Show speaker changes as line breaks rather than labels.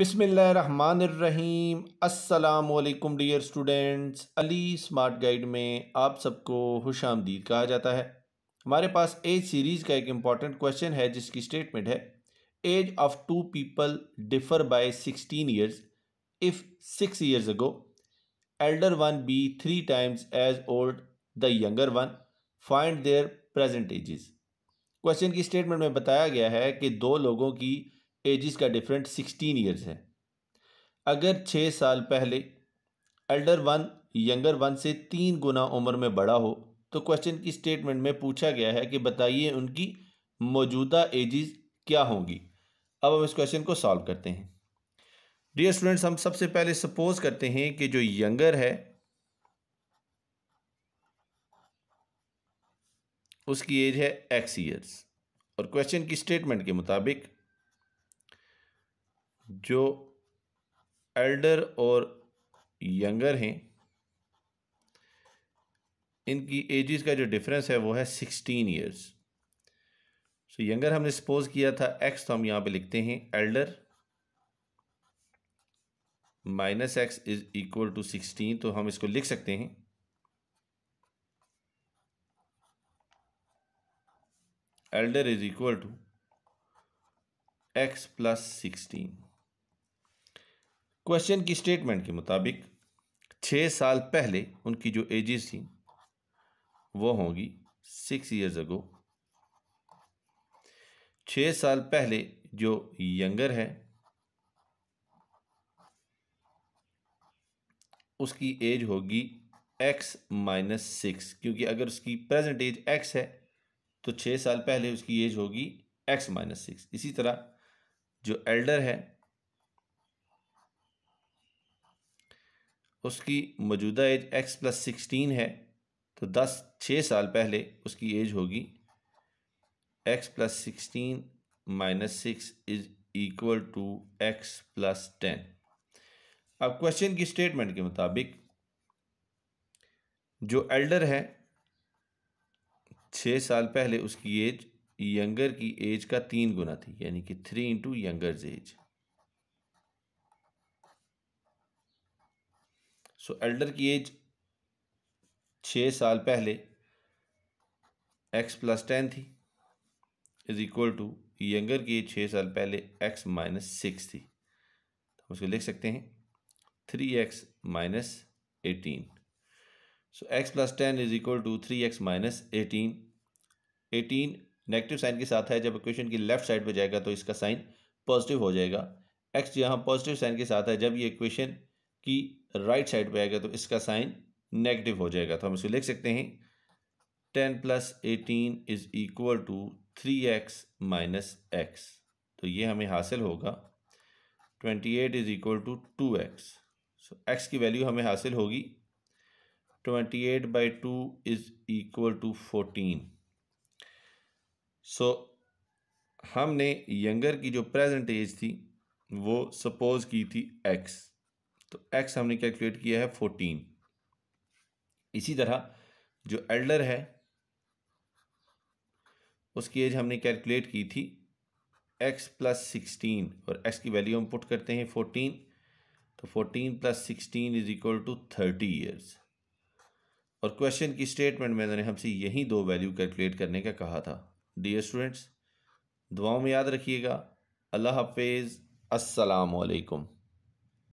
बिसमीम असलकुम dear students Ali smart guide में आप सबको खुश आमदीद कहा जाता है हमारे पास एज सीरीज़ का एक इम्पॉर्टेंट क्वेश्चन है जिसकी स्टेटमेंट है age of two people differ by sixteen years if six years ago elder one be three times age old the younger one find their present ages question की statement में बताया गया है कि दो लोगों की एजिस का डिफरेंट सिक्सटीन ईयर्स है अगर छः साल पहले एल्डर वन यंगर वन से तीन गुना उम्र में बड़ा हो तो क्वेश्चन की स्टेटमेंट में पूछा गया है कि बताइए उनकी मौजूदा एजिज़ क्या होंगी अब हम इस क्वेश्चन को सॉल्व करते हैं डियर स्टूडेंट्स हम सबसे पहले सपोज करते हैं कि जो यंगर है उसकी एज है एक्स ईयर्स और क्वेश्चन की स्टेटमेंट के मुताबिक जो एल्डर और यंगर हैं इनकी एजेस का जो डिफरेंस है वो है सिक्सटीन ईयर्स सो यंगर हमने सपोज किया था एक्स तो हम यहाँ पे लिखते हैं elder minus x is equal to sixteen तो हम इसको लिख सकते हैं elder is equal to x plus sixteen question की स्टेटमेंट के मुताबिक छः साल पहले उनकी जो एजेस थी वो होंगी सिक्स ईयर्स अगो छः साल पहले जो यंगर है उसकी एज होगी एक्स माइनस सिक्स क्योंकि अगर उसकी प्रेजेंट एज एक्स है तो छः साल पहले उसकी एज होगी एक्स माइनस सिक्स इसी तरह जो एल्डर है उसकी मौजूदा एज एक्स प्लस सिक्सटीन है तो दस छः साल पहले उसकी एज होगी x plus sixteen minus six is equal to x plus ten अब क्वेश्चन की स्टेटमेंट के मुताबिक जो एल्डर है छः साल पहले उसकी एज यंगर की एज का तीन गुना थी यानी कि three into younger's age so elder की एज छः साल पहले एक्स प्लस टेन थी इज इक्वल टू यंगर की एज छः साल पहले एक्स माइनस सिक्स थी तो उसको लिख सकते हैं three x minus eighteen so x plus ten is equal to three x minus eighteen eighteen negative sign के साथ है जब इक्वेशन की लेफ्ट साइड पर जाएगा तो इसका साइन पॉजिटिव हो जाएगा एक्स यहाँ पॉजिटिव साइन के साथ है जब ये इक्वेशन की राइट साइड पे आएगा तो इसका साइन नेगेटिव हो जाएगा तो हम इसको लिख सकते हैं ten plus eighteen is equal to three x minus x तो ये हमें हासिल होगा twenty eight is equal to two x so x की वैल्यू हमें हासिल होगी twenty eight by two is equal to fourteen so हमने यंगर की जो प्रेजेंट एज थी वो सपोज़ की थी एक्स तो एक्स हमने कैलकुलेट किया है फोर्टीन इसी तरह जो एल्डर है उसकी एज हमने कैलकुलेट की थी एक्स प्लस सिक्सटीन और एक्स की वैल्यू हम पुट करते हैं फोर्टीन तो fourteen plus sixteen is equal to thirty years और क्वेश्चन की स्टेटमेंट में मैंने हमसे यही दो वैल्यू कैलकुलेट करने का कहा था डियर स्टूडेंट्स दुआओं में याद रखिएगा अल्लाह हाफिज़ असलकम